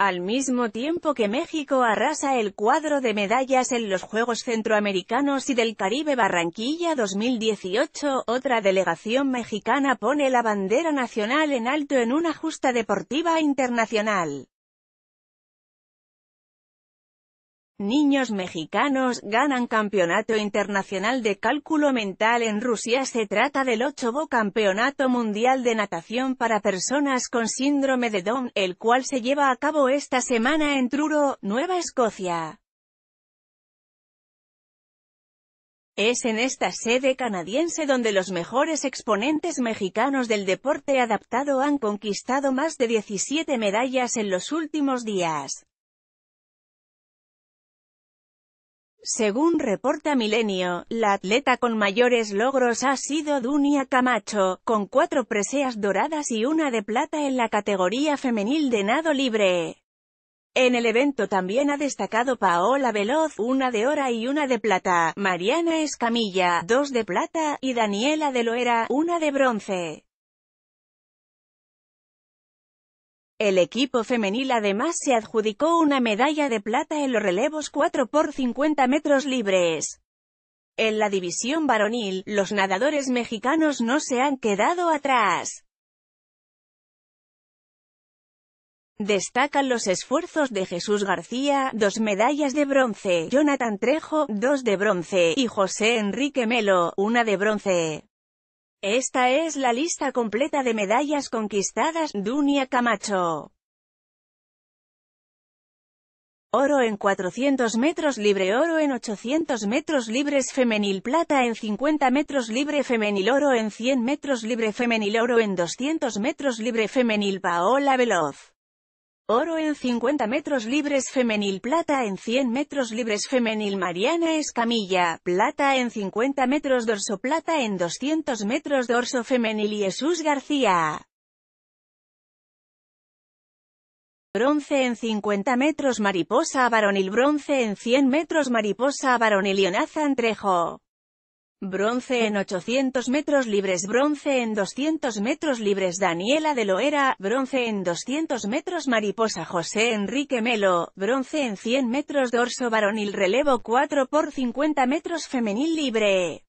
Al mismo tiempo que México arrasa el cuadro de medallas en los Juegos Centroamericanos y del Caribe Barranquilla 2018, otra delegación mexicana pone la bandera nacional en alto en una justa deportiva internacional. Niños mexicanos ganan campeonato internacional de cálculo mental en Rusia Se trata del 8 campeonato mundial de natación para personas con síndrome de Down, el cual se lleva a cabo esta semana en Truro, Nueva Escocia. Es en esta sede canadiense donde los mejores exponentes mexicanos del deporte adaptado han conquistado más de 17 medallas en los últimos días. Según reporta Milenio, la atleta con mayores logros ha sido Dunia Camacho, con cuatro preseas doradas y una de plata en la categoría femenil de nado libre. En el evento también ha destacado Paola Veloz, una de hora y una de plata, Mariana Escamilla, dos de plata, y Daniela de Loera, una de bronce. El equipo femenil además se adjudicó una medalla de plata en los relevos 4x50 metros libres. En la división varonil, los nadadores mexicanos no se han quedado atrás. Destacan los esfuerzos de Jesús García, dos medallas de bronce, Jonathan Trejo, dos de bronce, y José Enrique Melo, una de bronce. Esta es la lista completa de medallas conquistadas, Dunia Camacho. Oro en 400 metros libre Oro en 800 metros libres femenil Plata en 50 metros libre femenil Oro en 100 metros libre femenil Oro en 200 metros libre femenil Paola Veloz Oro en 50 metros libres femenil, plata en 100 metros libres femenil, Mariana Escamilla, plata en 50 metros dorso, plata en 200 metros dorso femenil y Jesús García. Bronce en 50 metros mariposa varonil, bronce en 100 metros mariposa varonil, Leonaza Antrejo. Bronce en 800 metros libres Bronce en 200 metros libres Daniela de Loera, bronce en 200 metros mariposa José Enrique Melo, bronce en 100 metros dorso varonil relevo 4 por 50 metros femenil libre.